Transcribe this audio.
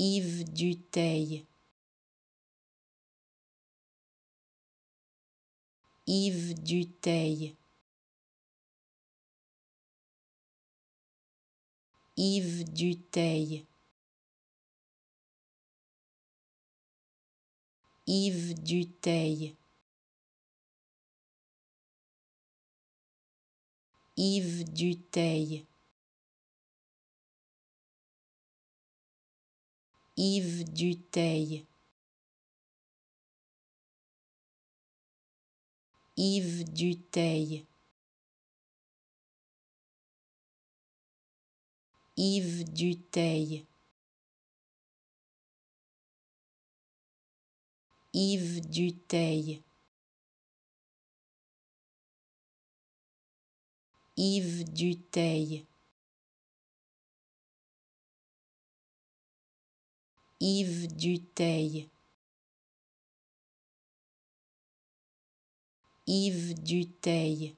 Yves Duteil. Yves Duteil. Yves Duteil. Yves Duteil. Yves Duteil. Yves Duteil. Yves Duteil. Yves Duteil. Yves Duteil. Yves Duteil. Yves Duteil. Yves Duteil.